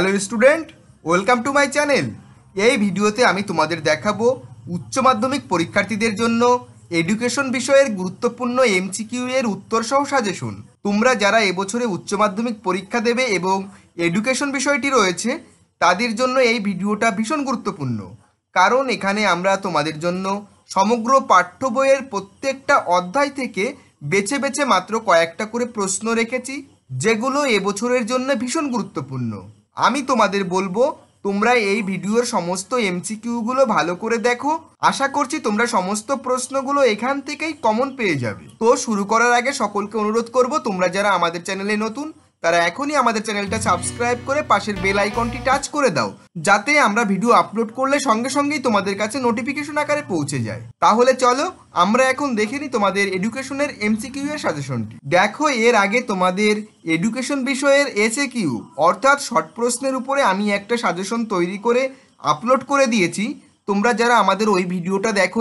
hello student welcome to my channel এই ভিডিওতে আমি তোমাদের দেখাবো উচ্চ মাধ্যমিক পরীক্ষার্থীদের জন্য এডুকেশন বিষয়ের গুরুত্বপূর্ণ এমসিকিউ এর উত্তর সহ সাজেশন তোমরা যারা এবছরে উচ্চ মাধ্যমিক পরীক্ষা দেবে এবং এডুকেশন বিষয়টি রয়েছে তাদের জন্য এই ভিডিওটা ভীষণ গুরুত্বপূর্ণ কারণ এখানে আমরা তোমাদের জন্য সমগ্র পাঠ্য বইয়ের প্রত্যেকটা অধ্যায় থেকে বেছে বেছে মাত্র কয়েকটা করে প্রশ্ন রেখেছি যেগুলো এবছরের জন্য ভীষণ গুরুত্বপূর্ণ আমি তোমাদের বলবো তোমরা এই ভিডিওর সমস্ত এমসিকিউগুলো ভালো করে দেখো আশা করছি তোমরা সমস্ত প্রশ্নগুলো এখান থেকেই কমন পেয়ে যাবে তো শুরু করার আগে সকলকে অনুরোধ করব তোমরা যারা আমাদের চ্যানেলে নতুন তারা এখনই আমাদের চ্যানেলটা সাবস্ক্রাইব করে পাশের বেল আইকনটি টাচ করে দাও যাতে আমরা ভিডিও আপলোড করলে সঙ্গে সঙ্গেই তোমাদের কাছে নোটিফিকেশন আকারে পৌঁছে যায় তাহলে চলো আমরা এখন দেখে নিই তোমাদের এডুকেশনের এমসিকিউ এর সাজেশনটি দেখো এর আগে তোমাদের এডুকেশন বিষয়ের এসএ কিউ অর্থাৎ শর্ট প্রশ্নের উপরে আমি একটা সাজেশন তৈরি করে আপলোড করে দিয়েছি তোমরা যারা আমাদের ওই ভিডিওটা দেখো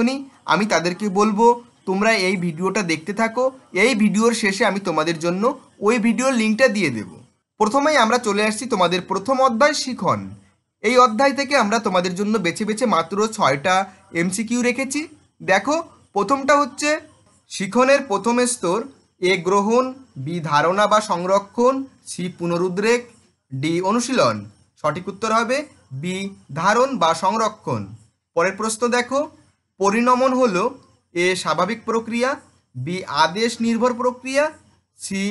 আমি তাদেরকে বলবো তোমরা এই ভিডিওটা দেখতে থাকো এই ভিডিওর শেষে আমি তোমাদের জন্য ওই ভিডিওর লিঙ্কটা দিয়ে দেব প্রথমেই আমরা চলে আসছি তোমাদের প্রথম অধ্যায় শিখন এই অধ্যায় থেকে আমরা তোমাদের জন্য বেছে বেছে মাত্র ছয়টা এমসিকিউ রেখেছি দেখো প্রথমটা হচ্ছে শিখনের প্রথম স্তর এ গ্রহণ বি ধারণা বা সংরক্ষণ সি পুনরুদ্রেক ডি অনুশীলন সঠিক উত্তর হবে বি ধারণ বা সংরক্ষণ পরের প্রশ্ন দেখো পরিণমন হলো এ স্বাভাবিক প্রক্রিয়া বি আদেশ নির্ভর প্রক্রিয়া সি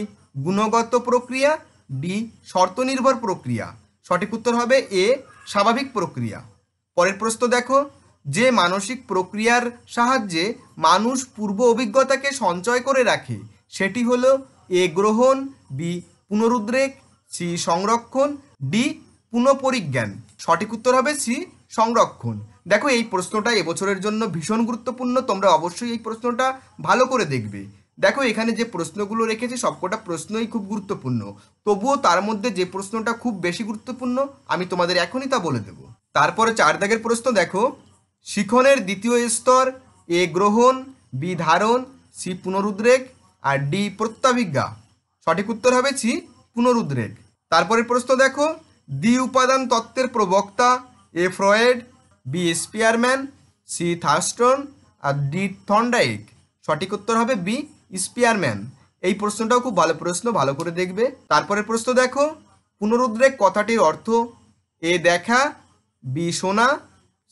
গুণগত প্রক্রিয়া ডি শর্ত নির্ভর প্রক্রিয়া সঠিক উত্তর হবে এ স্বাভাবিক প্রক্রিয়া পরের প্রশ্ন দেখো যে মানসিক প্রক্রিয়ার সাহায্যে মানুষ পূর্ব অভিজ্ঞতাকে সঞ্চয় করে রাখে সেটি হল এ গ্রহণ বি পুনরুদ্রেক সি সংরক্ষণ ডি পুনঃপরিজ্ঞান সঠিক উত্তর হবে সি সংরক্ষণ দেখো এই প্রশ্নটা এবছরের জন্য ভীষণ গুরুত্বপূর্ণ তোমরা অবশ্যই এই প্রশ্নটা ভালো করে দেখবে দেখো এখানে যে প্রশ্নগুলো রেখেছি সবকটা প্রশ্নই খুব গুরুত্বপূর্ণ তবুও তার মধ্যে যে প্রশ্নটা খুব বেশি গুরুত্বপূর্ণ আমি তোমাদের এখনই তা বলে দেব তারপরে চার দাগের প্রশ্ন দেখো শিখনের দ্বিতীয় স্তর এ গ্রহণ বি ধারণ সি পুনরুদ্রেক আর ডি প্রত্যাভিজ্ঞা সঠিক উত্তর হবে সি পুনরুদ্রেক তারপরের প্রশ্ন দেখো দ্বি উপাদান তত্ত্বের প্রবক্তা A Freud B Spearman C Thurstone আর ডি থন্ডাইক সঠিক উত্তর হবে বি স্পিয়ারম্যান এই প্রশ্নটাও খুব ভালো প্রশ্ন ভালো করে দেখবে তারপরে প্রশ্ন দেখো পুনরুদ্রেক কথাটির অর্থ এ দেখা বি শোনা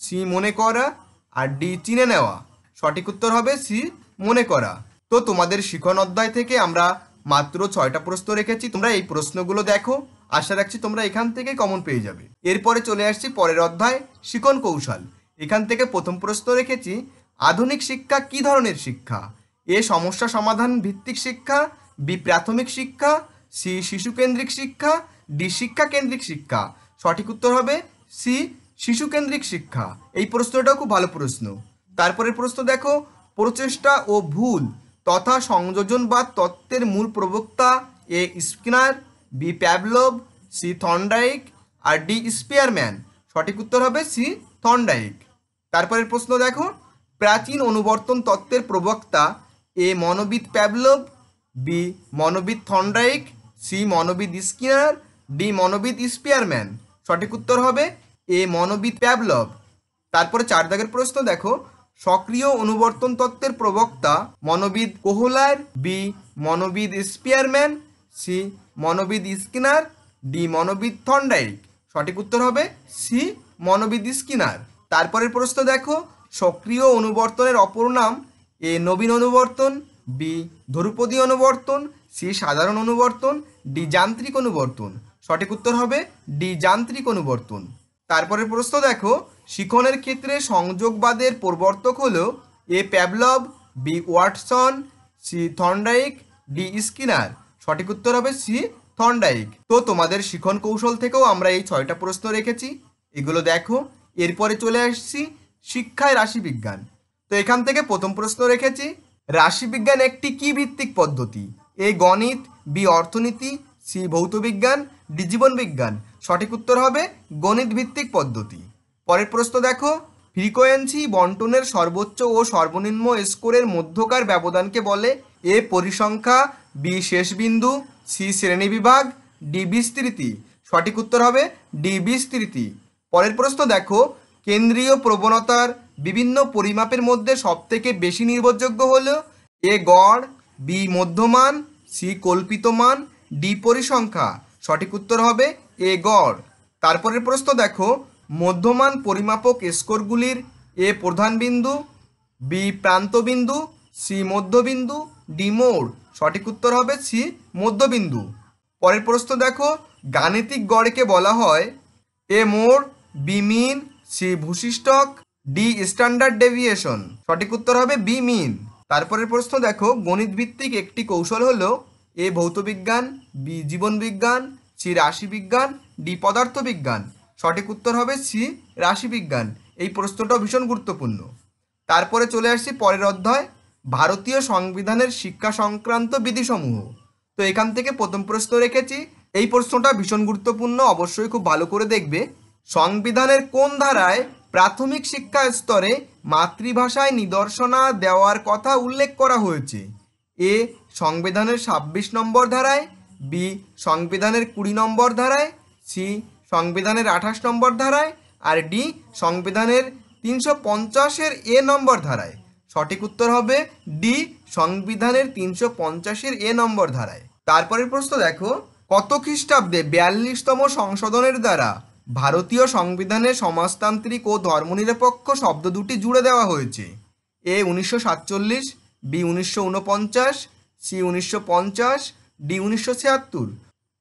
সি মনে করা আর ডি চিনে নেওয়া সঠিক উত্তর হবে সি মনে করা তো তোমাদের শিখন অধ্যায় থেকে আমরা মাত্র ছয়টা প্রশ্ন রেখেছি তোমরা এই প্রশ্নগুলো দেখো আশা রাখছি তোমরা এখান থেকে কমন পেয়ে যাবে এরপরে চলে আসছি পরের অধ্যায় শিকন কৌশল এখান থেকে প্রথম প্রশ্ন রেখেছি আধুনিক শিক্ষা কি ধরনের শিক্ষা এ সমস্যা সমাধান ভিত্তিক শিক্ষা বি প্রাথমিক শিক্ষা সি শিশুকেন্দ্রিক শিক্ষা ডি শিক্ষা কেন্দ্রিক শিক্ষা সঠিক উত্তর হবে সি শিশুকেন্দ্রিক শিক্ষা এই প্রশ্নটাও খুব ভালো প্রশ্ন তারপরের প্রশ্ন দেখো প্রচেষ্টা ও ভুল তথা সংযোজন বা তত্ত্বের মূল প্রবক্তা A Skinner B Pavlov C Thorndike আর ডি স্পেয়ারম্যান সঠিক উত্তর হবে সি থন্ডাইক তারপরের প্রশ্ন দেখো প্রাচীন অনুবর্তন তত্ত্বের প্রবক্তা এ মনোবিদ প্যাবলোভ বি মনোবিদ থন্ডাইক সি মনোবিদ স্কিনার ডি মনোবিদ স্পিয়ারম্যান সঠিক উত্তর হবে এ মনোবিদ প্যাবলভ তারপরে চার দাগের প্রশ্ন দেখো সক্রিয় অনুবর্তন তত্ত্বের প্রবক্তা মনোবিদ কোহলার বি মনোবিদ স্পিয়ারম্যান সি মনোবিদ স্কিনার ডি মনোবিদ থন্ডাইক সঠিক উত্তর হবে সি মনোবিদ স্কিনার তারপরের প্রশ্ন দেখো সক্রিয় অনুবর্তনের অপর নাম এ নবীন অনুবর্তন বি ধ্রুপদী অনুবর্তন সি সাধারণ অনুবর্তন ডি যান্ত্রিক অনুবর্তন সঠিক উত্তর হবে ডি যান্ত্রিক অনুবর্তন তারপরের প্রশ্ন দেখো শিখনের ক্ষেত্রে সংযোগবাদের প্রবর্তক হল A Pavlov B Watson C Thorndike D Skinner সঠিক উত্তর হবে সি থন্ডাইক তো তোমাদের শিখন কৌশল থেকেও আমরা এই ছয়টা প্রশ্ন রেখেছি এগুলো দেখো এরপরে চলে আসছি শিক্ষায় রাশিবিজ্ঞান তো এখান থেকে প্রথম প্রশ্ন রেখেছি রাশিবিজ্ঞান একটি কি ভিত্তিক পদ্ধতি এ গণিত বি অর্থনীতি সি ভৌতবিজ্ঞান ডি জীবন বিজ্ঞান সঠিক উত্তর হবে গণিত ভিত্তিক পদ্ধতি পরের প্রশ্ন দেখো ফ্রিকোয়েন্সি বন্টনের সর্বোচ্চ ও সর্বনিম্ন স্কোরের মধ্যকার ব্যবধানকে বলে এ পরিসংখ্যা বি শেষ বিন্দু সি শ্রেণী বিভাগ ডি বিস্তৃতি সঠিক উত্তর হবে ডি বিস্তৃতি পরের প্রশ্ন দেখো কেন্দ্রীয় প্রবণতার বিভিন্ন পরিমাপের মধ্যে সবথেকে বেশি নির্ভরযোগ্য হল এ গড় বি মধ্যমান সি কল্পিত মান ডি পরিসংখ্যা সঠিক উত্তর হবে এ গড় তারপরের প্রশ্ন দেখো মধ্যমান পরিমাপক স্কোরগুলির এ প্রধান বিন্দু বি প্রান্তবিন্দু সি মধ্যবিন্দু ডিমোর সঠিক উত্তর হবে সি মধ্যবিন্দু পরের প্রশ্ন দেখো গাণিতিক গড়কে বলা হয় A mode B mean C ভূসিষ্ঠক ডি স্ট্যান্ডার্ড ডেভিয়েশন সঠিক উত্তর হবে বি মিন তারপরের প্রশ্ন দেখো গণিত ভিত্তিক একটি কৌশল হল এ ভৌতবিজ্ঞান বি জীবনবিজ্ঞান সি রাশিবিজ্ঞান ডি পদার্থবিজ্ঞান সঠিক উত্তর হবে সি রাশিবিজ্ঞান এই প্রশ্নটাও ভীষণ গুরুত্বপূর্ণ তারপরে চলে আসছি পরের অধ্যায় ভারতীয় সংবিধানের শিক্ষা সংক্রান্ত বিধিসমূহ তো এখান থেকে প্রথম প্রশ্ন রেখেছি এই প্রশ্নটা ভীষণ গুরুত্বপূর্ণ অবশ্যই খুব ভালো করে দেখবে সংবিধানের কোন ধারায় প্রাথমিক শিক্ষা স্তরে মাতৃভাষায় নিদর্শনা দেওয়ার কথা উল্লেখ করা হয়েছে এ সংবিধানের ছাব্বিশ নম্বর ধারায় বি সংবিধানের কুড়ি নম্বর ধারায় সি সংবিধানের আঠাশ নম্বর ধারায় আর ডি সংবিধানের তিনশো পঞ্চাশের এ নম্বর ধারায় সঠিক উত্তর হবে ডি সংবিধানের তিনশো পঞ্চাশের এ নম্বর ধারায় তারপরের প্রশ্ন দেখো কত খ্রিস্টাব্দে বিয়াল্লিশতম সংশোধনের দ্বারা ভারতীয় সংবিধানে সমাজতান্ত্রিক ও ধর্মনিরপেক্ষ শব্দ দুটি জুড়ে দেওয়া হয়েছে এ উনিশশো সাতচল্লিশ বি উনিশশো উনপঞ্চাশ সি উনিশশো পঞ্চাশ ডি উনিশশো ছিয়াত্তর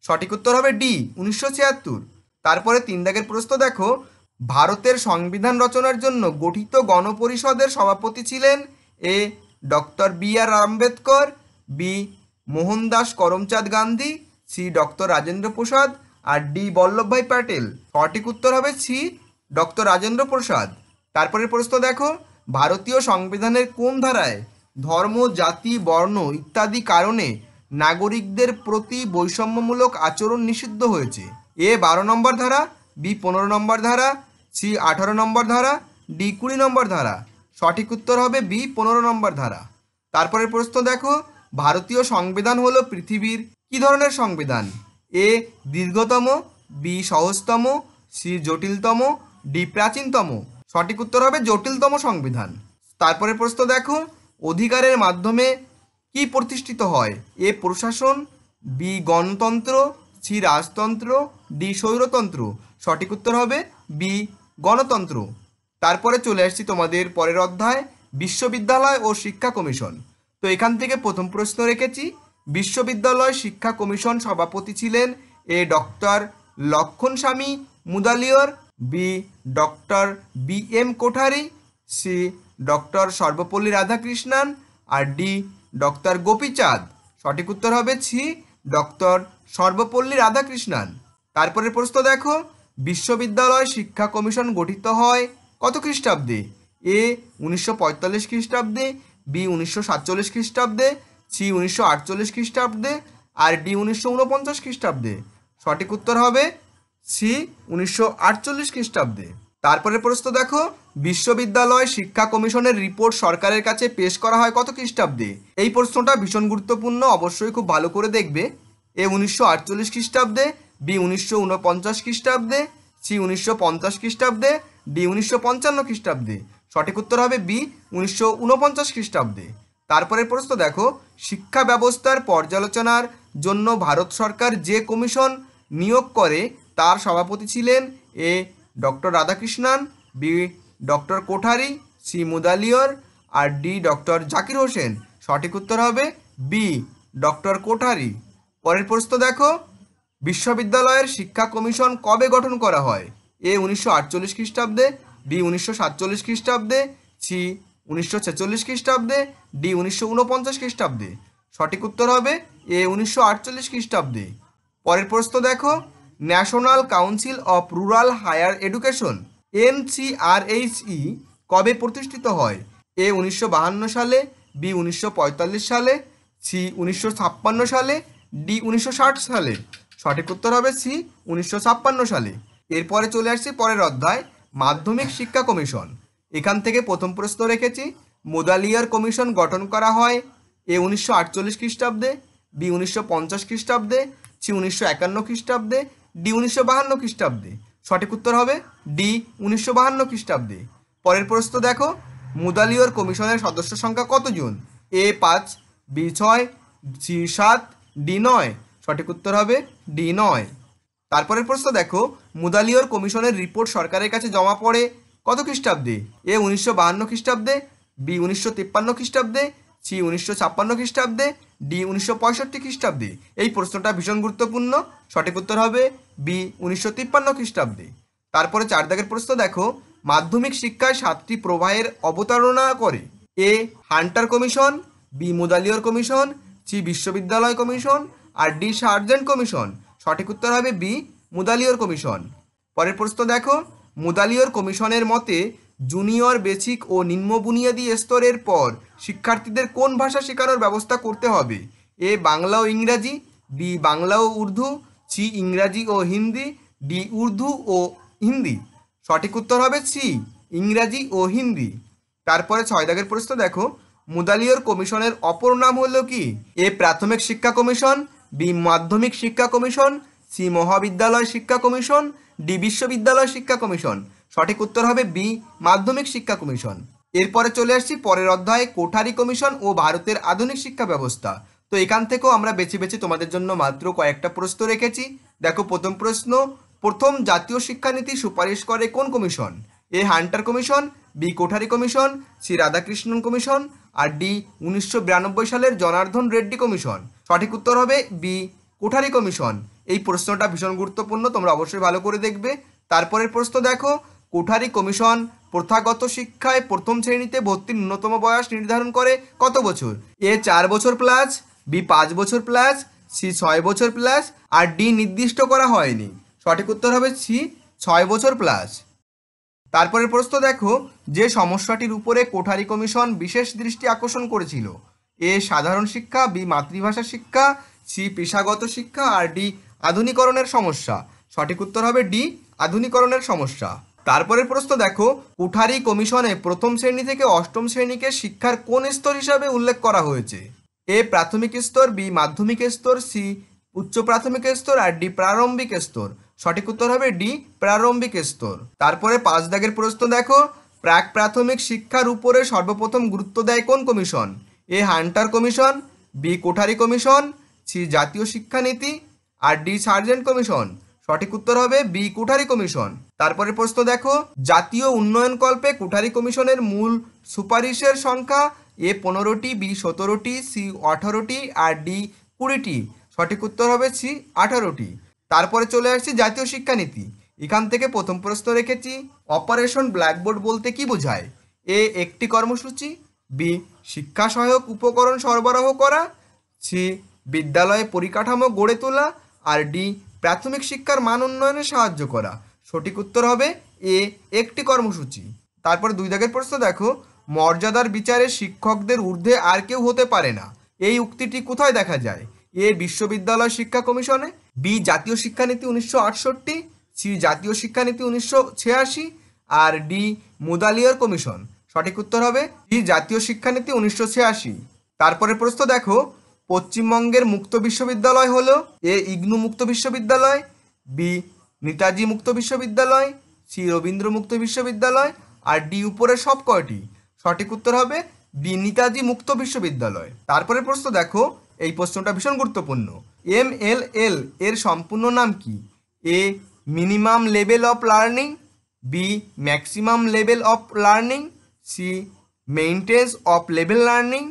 সঠিক উত্তর হবে ডি উনিশশো ছিয়াত্তর তারপরে তিন দাগের প্রশ্ন দেখো ভারতের সংবিধান রচনার জন্য গঠিত গণপরিষদের সভাপতি ছিলেন A doctor B R Ambedkar B Mohandas Karamchand Gandhi C doctor Rajendra Prasad আর ডি বল্লভভাই প্যাটেল সঠিক উত্তর হবে সি ডক্টর রাজেন্দ্র প্রসাদ তারপরের প্রশ্ন দেখো ভারতীয় সংবিধানের কোন ধারায় ধর্ম জাতি বর্ণ ইত্যাদি কারণে নাগরিকদের প্রতি বৈষম্যমূলক আচরণ নিষিদ্ধ হয়েছে এ বারো নম্বর ধারা বি পনেরো নম্বর ধারা সি আঠারো নম্বর ধারা ডি কুড়ি নম্বর ধারা সঠিক উত্তর হবে বি পনেরো নম্বর ধারা তারপরের প্রশ্ন দেখো ভারতীয় সংবিধান হলো পৃথিবীর কি ধরনের সংবিধান এ দীর্ঘতম বি সহজতম সি জটিলতম ডি প্রাচীনতম সঠিক উত্তর হবে জটিলতম সংবিধান তারপরে প্রশ্ন দেখো অধিকারের মাধ্যমে কি প্রতিষ্ঠিত হয় এ প্রশাসন বি গণতন্ত্র সি রাজতন্ত্র ডি সৌরতন্ত্র সঠিক উত্তর হবে বি গণতন্ত্র তারপরে চলে আসছি তোমাদের পরের অধ্যায় বিশ্ববিদ্যালয় ও শিক্ষা কমিশন তো এখান থেকে প্রথম প্রশ্ন রেখেছি বিশ্ববিদ্যালয় শিক্ষা কমিশন সভাপতি ছিলেন A doctor Lakshman Swami Mudaliar B doctor B M Kothari C doctor Sarvepalli Radhakrishnan আর ডি ডক্টর গোপীচাঁদ সঠিক উত্তর হবে ছি ডক্টর সর্বপল্লী রাধাকৃষ্ণান তারপরের প্রশ্ন দেখো বিশ্ববিদ্যালয় শিক্ষা কমিশন গঠিত হয় কত খ্রিস্টাব্দে এ উনিশশো পঁয়তাল্লিশ খ্রিস্টাব্দে বি উনিশশো সাতচল্লিশ খ্রিস্টাব্দে সি উনিশশো আটচল্লিশ খ্রিস্টাব্দে আর ডি উনিশশো উনপঞ্চাশ খ্রিস্টাব্দে সঠিক উত্তর হবে সি উনিশশো আটচল্লিশ খ্রিস্টাব্দে তারপরে প্রশ্ন দেখো বিশ্ববিদ্যালয় শিক্ষা কমিশনের রিপোর্ট সরকারের কাছে পেশ করা হয় কত খ্রিস্টাব্দে এই প্রশ্নটা ভীষণ গুরুত্বপূর্ণ অবশ্যই খুব ভালো করে দেখবে এ উনিশশো আটচল্লিশ খ্রিস্টাব্দে বি উনিশশো উনপঞ্চাশ খ্রিস্টাব্দে সি উনিশশো পঞ্চাশ খ্রিস্টাব্দে ডি উনিশশো পঞ্চান্ন খ্রিস্টাব্দে সঠিক উত্তর হবে বি উনিশশো উনপঞ্চাশ খ্রিস্টাব্দে তারপরের প্রশ্ন দেখো শিক্ষা ব্যবস্থার পর্যালোচনার জন্য ভারত সরকার যে কমিশন নিয়োগ করে তার সভাপতি ছিলেন A doctor Radhakrishnan B doctor Kothari C Mudaliar আর ডি ডক্টর জাকির হোসেন সঠিক উত্তর হবে বি ডক্টর কোঠারি পরের প্রশ্ন দেখো বিশ্ববিদ্যালয়ের শিক্ষা কমিশন কবে গঠন করা হয় এ উনিশশো আটচল্লিশ খ্রিস্টাব্দে বি উনিশশো সাতচল্লিশ খ্রিস্টাব্দে সি উনিশশো ছেচল্লিশ খ্রিস্টাব্দে ডি উনিশশো উনপঞ্চাশ খ্রিস্টাব্দে সঠিক উত্তর হবে এ উনিশশো আটচল্লিশ খ্রিস্টাব্দে পরের প্রশ্ন দেখো national council of rural higher education NCRHE কবে প্রতিষ্ঠিত হয় এ উনিশশো বাহান্ন সালে বি উনিশশো সালে সি উনিশশো সালে ডি উনিশশো সালে সঠিক উত্তর হবে সি উনিশশো সালে এরপরে চলে আসছি পরের অধ্যায় মাধ্যমিক শিক্ষা কমিশন এখান থেকে প্রথম প্রশ্ন রেখেছি মোদালিয়ার কমিশন গঠন করা হয় এ উনিশশো আটচল্লিশ খ্রিস্টাব্দে বি উনিশশো পঞ্চাশ খ্রিস্টাব্দে সি উনিশশো একান্ন খ্রিস্টাব্দে ডি উনিশশো বাহান্ন খ্রিস্টাব্দে সঠিক উত্তর হবে ডি উনিশশো বাহান্ন খ্রিস্টাব্দে পরের প্রশ্ন দেখো মুদালিওর কমিশনের সদস্য সংখ্যা কতজন এ পাঁচ বি ছয় সি সাত ডি নয় সঠিক উত্তর হবে ডি নয় তারপরের প্রশ্ন দেখো মুদালিয়র কমিশনের রিপোর্ট সরকারের কাছে জমা পড়ে কত খ্রিস্টাব্দে এ উনিশশো বাহান্ন খ্রিস্টাব্দে বি উনিশশো তিপ্পান্ন খ্রিস্টাব্দে সি উনিশশো ছাপ্পান্ন খ্রিস্টাব্দে ডি উনিশশো পঁয়ষট্টি খ্রিস্টাব্দে এই প্রশ্নটা ভীষণ গুরুত্বপূর্ণ সঠিক উত্তর হবে বি উনিশশো তিপ্পান্ন খ্রিস্টাব্দে তারপরে চার দাগের প্রশ্ন দেখো মাধ্যমিক শিক্ষায় সাতটি প্রবাহের অবতারণা করে A Hunter commission B Mudaliar commission C বিশ্ববিদ্যালয় কমিশন আর ডি সার্জেন্ট কমিশন সঠিক উত্তর হবে বি মুদালিয়র কমিশন পরের প্রশ্ন দেখো মুদালিয়র কমিশনের মতে জুনিয়র বেসিক ও নিম্ন বুনিয়াদী স্তরের পর শিক্ষার্থীদের কোন ভাষা শেখানোর ব্যবস্থা করতে হবে এ বাংলা ও ইংরাজি বি বাংলা ও উর্দু সি ইংরাজি ও হিন্দি ডি উর্দু ও হিন্দি সঠিক উত্তর হবে সি ইংরাজি ও হিন্দি তারপরে ছয় দাগের প্রশ্ন দেখো মুদালিয়র কমিশনের অপর নাম হলো কি এ প্রাথমিক শিক্ষা কমিশন বি মাধ্যমিক শিক্ষা কমিশন সি মহাবিদ্যালয় শিক্ষা কমিশন ডি বিশ্ববিদ্যালয় শিক্ষা কমিশন সঠিক উত্তর হবে বি মাধ্যমিক শিক্ষা কমিশন এরপরে চলে আসছি পরের অধ্যায়ে কোঠারি কমিশন ও ভারতের আধুনিক শিক্ষা ব্যবস্থা তো এখান থেকেও আমরা বেছে বেছে তোমাদের জন্য মাত্র কয়েকটা প্রশ্ন রেখেছি দেখো প্রথম প্রশ্ন প্রথম জাতীয় শিক্ষানীতি সুপারিশ করে কোন commission A Hunter commission B Kothari commission C Radhakrishnan commission আর ডি উনিশশো সালের জনার্দন রেড্ডি কমিশন সঠিক উত্তর হবে বি কোঠারি কমিশন এই প্রশ্নটা ভীষণ গুরুত্বপূর্ণ তোমরা অবশ্যই ভালো করে দেখবে তারপরের প্রশ্ন দেখো কোঠারি কমিশন প্রথাগত শিক্ষায় প্রথম শ্রেণীতে ভর্তির ন্যূনতম বয়স নির্ধারণ করে কত বছর এ চার বছর প্লাস বি পাঁচ বছর প্লাস সি ছয় বছর প্লাস আর ডি নির্দিষ্ট করা হয়নি সঠিক উত্তর হবে সি ছয় বছর প্লাস তারপরের প্রশ্ন দেখো যে সমস্যাটির উপরে কোঠারি কমিশন বিশেষ দৃষ্টি আকর্ষণ করেছিল এ সাধারণ শিক্ষা বি মাতৃভাষা শিক্ষা সি পেশাগত শিক্ষা আর ডি আধুনিকরণের সমস্যা সঠিক উত্তর হবে ডি আধুনিকরণের সমস্যা তারপরের প্রশ্ন দেখো কুঠারি কমিশনে প্রথম শ্রেণী থেকে অষ্টম শ্রেণীকে শিক্ষার কোন স্তর হিসাবে উল্লেখ করা হয়েছে এ প্রাথমিক স্তর বি মাধ্যমিক স্তর সি উচ্চ প্রাথমিক স্তর আর ডি প্রারম্ভিক স্তর সঠিক উত্তর হবে ডি প্রারম্ভিক স্তর তারপরে পাঁচ দাগের প্রশ্ন দেখো প্রাক প্রাথমিক শিক্ষার উপরে সর্বপ্রথম গুরুত্ব দেয় কোন commission A Hunter commission B Kothari commission C জাতীয় শিক্ষানীতি আর ডি সার্জেন্ট কমিশন সঠিক উত্তর হবে বি কুঠারি কমিশন তারপরে প্রশ্ন দেখো জাতীয় উন্নয়ন কল্পে কুঠারি কমিশনের মূল সুপারিশের সংখ্যা এ পনেরোটি বি সতেরোটি সি আঠারোটি আর ডি কুড়িটি সঠিক উত্তর হবে সি আঠারোটি তারপরে চলে আসছি জাতীয় শিক্ষানীতি এখান থেকে প্রথম প্রশ্ন রেখেছি অপারেশন ব্ল্যাকবোর্ড বলতে কি বোঝায় এ একটি কর্মসূচি বি শিক্ষা সহায়ক উপকরণ সরবরাহ করা সি বিদ্যালয়ে পরিকাঠামো গড়ে তোলা আর ডি প্রাথমিক শিক্ষার মান উন্নয়নে সাহায্য করা সঠিক উত্তর হবে এ একটি কর্মসূচি তারপর দুই দাগের প্রশ্ন দেখো মর্যাদার বিচারে শিক্ষকদের ঊর্ধ্বে আর কেউ হতে পারে না এই উক্তিটি কোথায় দেখা যায় এ বিশ্ববিদ্যালয় শিক্ষা কমিশনে বি জাতীয় শিক্ষানীতি উনিশশো আটষট্টি সি জাতীয় শিক্ষানীতি উনিশশো ছিয়াশি আর ডি মুদালিয়র কমিশন সঠিক উত্তর হবে ডি জাতীয় শিক্ষানীতি উনিশশো ছিয়াশি তারপরে প্রশ্ন দেখো পশ্চিমবঙ্গের মুক্ত বিশ্ববিদ্যালয় হল এ ইগনু মুক্ত বিশ্ববিদ্যালয় বি নেতাজি মুক্ত বিশ্ববিদ্যালয় সি রবীন্দ্র মুক্ত বিশ্ববিদ্যালয় আর ডি উপরে সব কয়টি সঠিক উত্তর হবে ডি নেতাজি মুক্ত বিশ্ববিদ্যালয় তারপরে প্রশ্ন দেখো এই প্রশ্নটা ভীষণ গুরুত্বপূর্ণ এম এল এল এর সম্পূর্ণ নাম কি A minimum level of learning B maximum level of learning C maintenance of level learning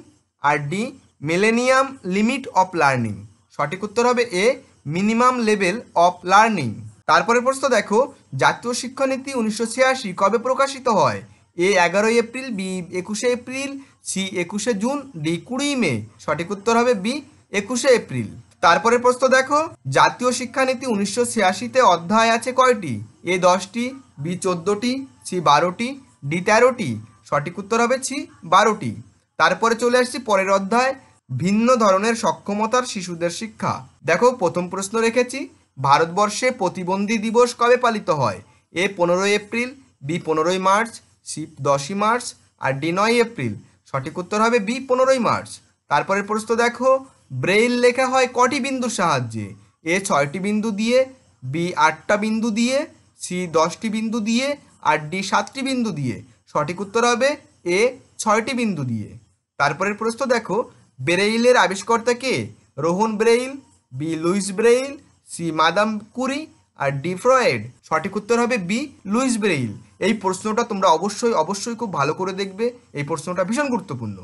আর D millennium limit of learning সঠিক উত্তর হবে A minimum level of learning তারপরে প্রশ্ন দেখো জাতীয় শিক্ষানীতি উনিশশো ছিয়াশি কবে প্রকাশিত হয় এ এগারোই এপ্রিল বি একুশে এপ্রিল সি একুশে জুন ডি কুড়ি মে সঠিক উত্তর হবে বি একুশে এপ্রিল তারপরে প্রশ্ন দেখো জাতীয় শিক্ষানীতি উনিশশো ছিয়াশিতে অধ্যায় আছে কয়টি এ দশটি বি চোদ্দোটি সি বারোটি ডি তেরোটি সঠিক উত্তর হবে ছি বারোটি তারপরে চলে আসছি পরের অধ্যায় ভিন্ন ধরনের সক্ষমতার শিশুদের শিক্ষা দেখো প্রথম প্রশ্ন রেখেছি ভারতবর্ষে প্রতিবন্ধী দিবস কবে পালিত হয় এ পনেরোই এপ্রিল বি পনেরোই মার্চ সি দশই মার্চ আর ডি নয় এপ্রিল সঠিক উত্তর হবে বি পনেরোই মার্চ তারপরের প্রশ্ন দেখো ব্রেইল লেখা হয় কটি বিন্দুর সাহায্যে এ ছয়টি বিন্দু দিয়ে বি আটটা বিন্দু দিয়ে সি দশটি বিন্দু দিয়ে আর ডি সাতটি বিন্দু দিয়ে সঠিক উত্তর হবে এ ছয়টি বিন্দু দিয়ে তারপরের প্রশ্ন দেখো ব্রেইলের আবিষ্কর্তা কে Rohan Braille B Louis Braille C madam Curie আর ডি ফ্রয়েড সঠিক উত্তর হবে বি লুইস ব্রেইল এই প্রশ্নটা তোমরা অবশ্যই অবশ্যই খুব ভালো করে দেখবে এই প্রশ্নটা ভীষণ গুরুত্বপূর্ণ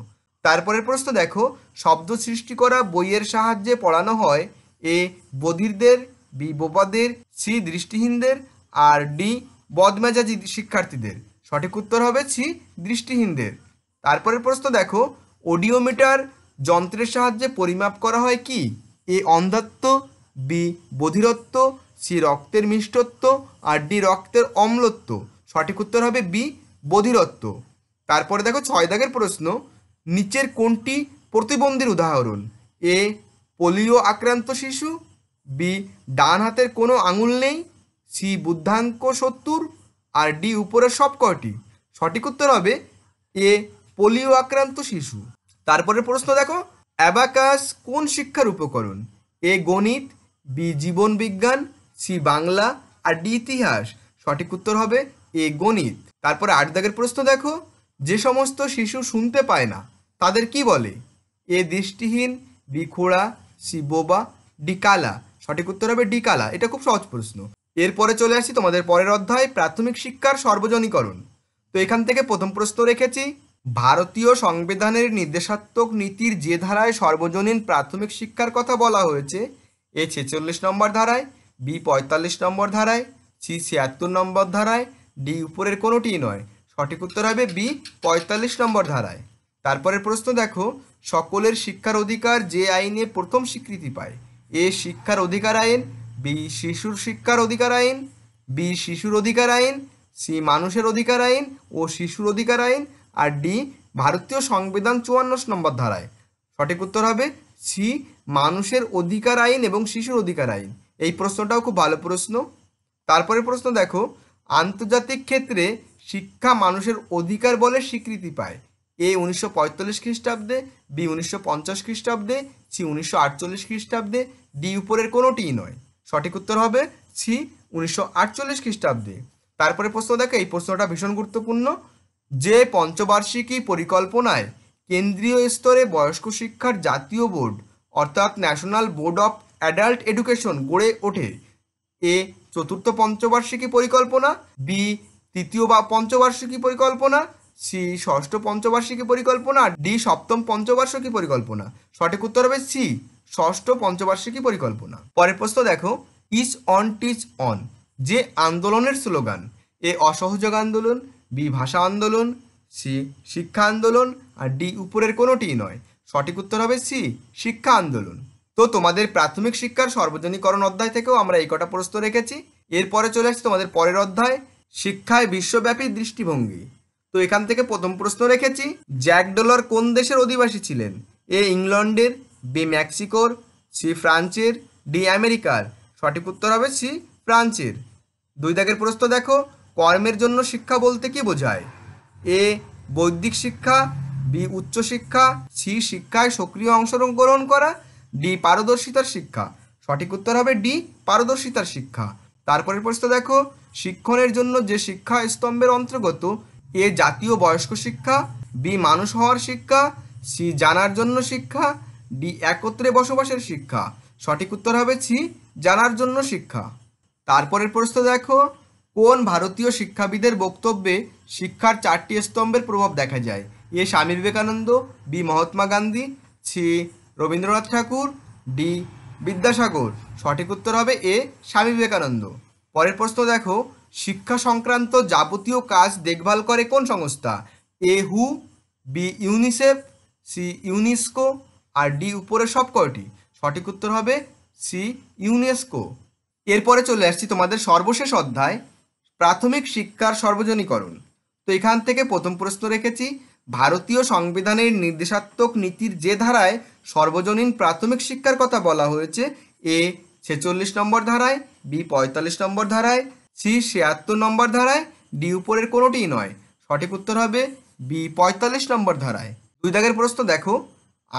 তারপরের প্রশ্ন দেখো শব্দ সৃষ্টি করা বইয়ের সাহায্যে পড়ানো হয় এ বধিরদের বি বোপাদের সি দৃষ্টিহীনদের আর ডি বদমেজাজি শিক্ষার্থীদের সঠিক উত্তর হবে সি দৃষ্টিহীনদের তারপরের প্রশ্ন দেখো অডিওমিটার যন্ত্রের সাহায্যে পরিমাপ করা হয় কি এ অন্ধত্ব বি বধিরত্ব সি রক্তের মিষ্টত্ব আর ডি রক্তের অম্লত্ব সঠিক উত্তর হবে বি বধিরত্ব তারপরে দেখো ছয় দাগের প্রশ্ন নিচের কোনটি প্রতিবন্ধীর উদাহরণ এ পোলিও আক্রান্ত শিশু বি ডান হাতের কোনো আঙুল নেই সি বুদ্ধাঙ্ক সত্তর আর ডি উপরের সব কয়টি সঠিক উত্তর হবে এ পোলিও আক্রান্ত শিশু তারপরে প্রশ্ন দেখো অ্যাবাকাস কোন শিক্ষার উপকরণ এ গণিত বি জীবন বিজ্ঞান সি বাংলা আর ডি ইতিহাস সঠিক উত্তর হবে এ গণিত তারপরে আট দাগের প্রশ্ন দেখো যে সমস্ত শিশু শুনতে পায় না তাদের কি বলে এ দৃষ্টিহীন বিখোড়া শিবোবা ডিকালা সঠিক উত্তর হবে ডিকালা এটা খুব সহজ প্রশ্ন এরপরে চলে আসি তোমাদের পরের অধ্যায় প্রাথমিক শিক্ষার সর্বজনীকরণ তো এখান থেকে প্রথম প্রশ্ন রেখেছি ভারতীয় সংবিধানের নির্দেশাত্মক নীতির যে ধারায় সর্বজনীন প্রাথমিক শিক্ষার কথা বলা হয়েছে এ ছেচল্লিশ নম্বর ধারায় বি পঁয়তাল্লিশ নম্বর ধারায় সি ছিয়াত্তর নম্বর ধারায় ডি উপরের কোনোটি নয় সঠিক উত্তর হবে বি পঁয়তাল্লিশ নম্বর ধারায় তারপরের প্রশ্ন দেখো সকলের শিক্ষার অধিকার যে আইনে প্রথম স্বীকৃতি পায় এ শিক্ষার অধিকার আইন বি শিশুর শিক্ষার অধিকার আইন বি শিশুর অধিকার আইন সি মানুষের অধিকার আইন ও শিশুর অধিকার আইন আর ডি ভারতীয় সংবিধান চুয়ান্ন নম্বর ধারায় সঠিক উত্তর হবে সি মানুষের অধিকার আইন এবং শিশুর অধিকার আইন এই প্রশ্নটাও খুব ভালো প্রশ্ন তারপরে প্রশ্ন দেখো আন্তর্জাতিক ক্ষেত্রে শিক্ষা মানুষের অধিকার বলে স্বীকৃতি পায় এ উনিশশো পঁয়তাল্লিশ খ্রিস্টাব্দে বি উনিশশো পঞ্চাশ খ্রিস্টাব্দে সি উনিশশো আটচল্লিশ খ্রিস্টাব্দে ডি উপরের কোনোটিই নয় সঠিক উত্তর হবে সি উনিশশো আটচল্লিশ খ্রিস্টাব্দে তারপরে প্রশ্ন দেখে এই প্রশ্নটা ভীষণ গুরুত্বপূর্ণ যে পঞ্চবার্ষিকী পরিকল্পনায় কেন্দ্রীয় স্তরে বয়স্ক শিক্ষার জাতীয় বোর্ড অর্থাৎ national board of adult education গড়ে ওঠে এ চতুর্থ পঞ্চবার্ষিকী পরিকল্পনা বি তৃতীয় বা পঞ্চবার্ষিকী পরিকল্পনা সি ষষ্ঠ পঞ্চবার্ষিকী পরিকল্পনা ডি সপ্তম পঞ্চবার্ষিকী পরিকল্পনা সঠিক উত্তর হবে সি ষষ্ঠ পঞ্চবার্ষিকী পরিকল্পনা পরের প্রশ্ন দেখো ইচ অন টিচ অন যে আন্দোলনের স্লোগান এ অসহযোগ আন্দোলন বি ভাষা আন্দোলন সি শিক্ষা আন্দোলন আর ডি উপরের কোনোটিই নয় সঠিক উত্তর হবে সি শিক্ষা আন্দোলন তো তোমাদের প্রাথমিক শিক্ষার সর্বজনীকরণ অধ্যায় থেকেও আমরা এই কটা প্রশ্ন রেখেছি এরপরে চলে আসছি তোমাদের পরের অধ্যায় শিক্ষায় বিশ্বব্যাপী দৃষ্টিভঙ্গি তো এখান থেকে প্রথম প্রশ্ন রেখেছি জ্যাক ডলার কোন দেশের অধিবাসী ছিলেন এ ইংল্যান্ডের বি মেক্সিকোর সি ফ্রান্সের ডি আমেরিকার সঠিক উত্তর হবে সি ফ্রান্সের দুই দাগের প্রশ্ন দেখো কর্মের জন্য শিক্ষা বলতে কি বোঝায় এ বৈদিক শিক্ষা বি উচ্চ শিক্ষা সি শিক্ষায় সক্রিয় অংশগ্রহণ করা ডি পারদর্শিতার শিক্ষা সঠিক উত্তর হবে ডি পারদর্শিতার শিক্ষা তারপরের প্রশ্ন দেখো শিক্ষণের জন্য যে শিক্ষা স্তম্ভের অন্তর্গত এ জাতীয় বয়স্ক শিক্ষা বি মানুষ হওয়ার শিক্ষা সি জানার জন্য শিক্ষা ডি একত্রে বসবাসের শিক্ষা সঠিক উত্তর হবে সি জানার জন্য শিক্ষা তারপরের প্রশ্ন দেখো কোন ভারতীয় শিক্ষাবিদের বক্তব্যে শিক্ষার চারটি স্তম্ভের প্রভাব দেখা যায় A Swami Vivekananda B Mahatma Gandhi C Rabindranath Thakur D Vidyasagar সঠিক উত্তর হবে এ স্বামী বিবেকানন্দ পরের প্রশ্ন দেখো শিক্ষা সংক্রান্ত যাবতীয় কাজ দেখভাল করে কোন সংস্থা এ হু বি ইউনিসেফ সি ইউনেস্কো আর ডি উপরে সব কয়টি সঠিক উত্তর হবে সি ইউনেস্কো এরপরে চলে আসছি তোমাদের সর্বশেষ অধ্যায় প্রাথমিক শিক্ষার সর্বজনীকরণ তো এখান থেকে প্রথম প্রশ্ন রেখেছি ভারতীয় সংবিধানের নির্দেশাত্মক নীতির যে ধারায় সর্বজনীন প্রাথমিক শিক্ষার কথা বলা হয়েছে এ ছেচল্লিশ নম্বর ধারায় বি পঁয়তাল্লিশ নম্বর ধারায় সি ছিয়াত্তর নম্বর ধারায় ডি উপরের কোনোটিই নয় সঠিক উত্তর হবে বি পঁয়তাল্লিশ নম্বর ধারায় দুই দাগের প্রশ্ন দেখো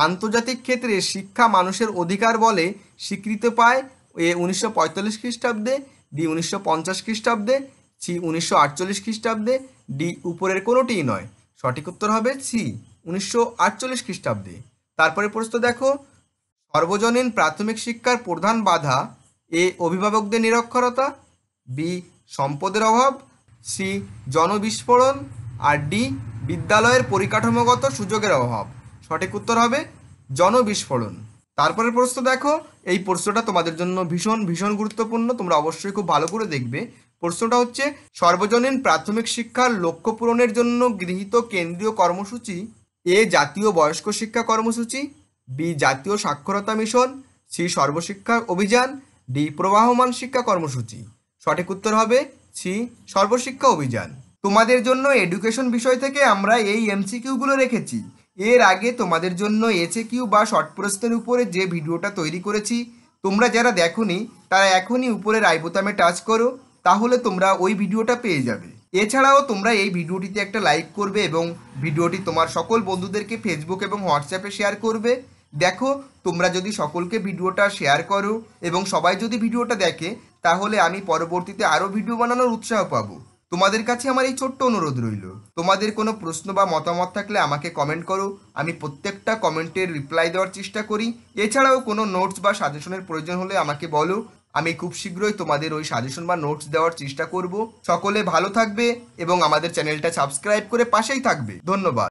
আন্তর্জাতিক ক্ষেত্রে শিক্ষা মানুষের অধিকার বলে স্বীকৃত পায় এ উনিশশো পঁয়তাল্লিশ খ্রিস্টাব্দে ডি উনিশশো পঞ্চাশ খ্রিস্টাব্দে সি উনিশশো আটচল্লিশ খ্রিস্টাব্দে ডি উপরের কোনোটিই নয় সঠিক উত্তর হবে সি উনিশশো আটচল্লিশ খ্রিস্টাব্দে তারপরে প্রশ্ন দেখো সর্বজনীন প্রাথমিক শিক্ষার প্রধান বাধা এ অভিভাবকদের নিরক্ষরতা বি সম্পদের অভাব সি জনবিস্ফোরণ আর ডি বিদ্যালয়ের পরিকাঠামোগত সুযোগের অভাব সঠিক উত্তর হবে জনবিস্ফোরণ তারপরের প্রশ্ন দেখো এই প্রশ্নটা তোমাদের জন্য ভীষণ ভীষণ গুরুত্বপূর্ণ তোমরা অবশ্যই খুব ভালো করে দেখবে প্রশ্নটা হচ্ছে সর্বজনীন প্রাথমিক শিক্ষার লক্ষ্য পূরণের জন্য গৃহীত কেন্দ্রীয় কর্মসূচি এ জাতীয় বয়স্ক শিক্ষা কর্মসূচি বি জাতীয় সাক্ষরতা মিশন সি সর্বশিক্ষা অভিযান ডি প্রবাহমান শিক্ষা কর্মসূচি সঠিক উত্তর হবে সি সর্বশিক্ষা অভিযান তোমাদের জন্য এডুকেশন বিষয় থেকে আমরা এই এমসিকিউগুলো রেখেছি এর আগে তোমাদের জন্য এসে কিউ বা শর্ট প্রশ্নের উপরে যে ভিডিওটা তৈরি করেছি তোমরা যারা দেখনি তারা এখনই উপরের আই বোতামে টাচ করো তাহলে তোমরা ওই ভিডিওটা পেয়ে যাবে এছাড়াও তোমরা এই ভিডিওটিতে একটা লাইক করবে এবং ভিডিওটি তোমার সকল বন্ধুদেরকে ফেসবুক এবং হোয়াটসঅ্যাপে শেয়ার করবে দেখো তোমরা যদি সকলকে ভিডিওটা শেয়ার করো এবং সবাই যদি ভিডিওটা দেখে তাহলে আমি পরবর্তীতে আরও ভিডিও বানানোর উৎসাহ পাবো তোমাদের কাছে আমার এই ছোট্ট অনুরোধ রইল তোমাদের কোনো প্রশ্ন বা মতামত থাকলে আমাকে কমেন্ট করো আমি প্রত্যেকটা কমেন্টের রিপ্লাই দেওয়ার চেষ্টা করি এছাড়াও কোনো নোটস বা সাজেশনের প্রয়োজন হলে আমাকে বলো আমি খুব শীঘ্রই তোমাদের ওই সাজেশন বা নোটস দেওয়ার চেষ্টা করব সকলে ভালো থাকবে এবং আমাদের চ্যানেলটা সাবস্ক্রাইব করে পাশেই থাকবে ধন্যবাদ